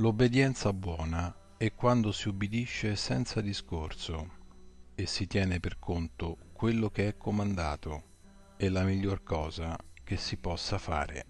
l'obbedienza buona è quando si ubbidisce senza discorso e si tiene per conto quello che è comandato è la miglior cosa che si possa fare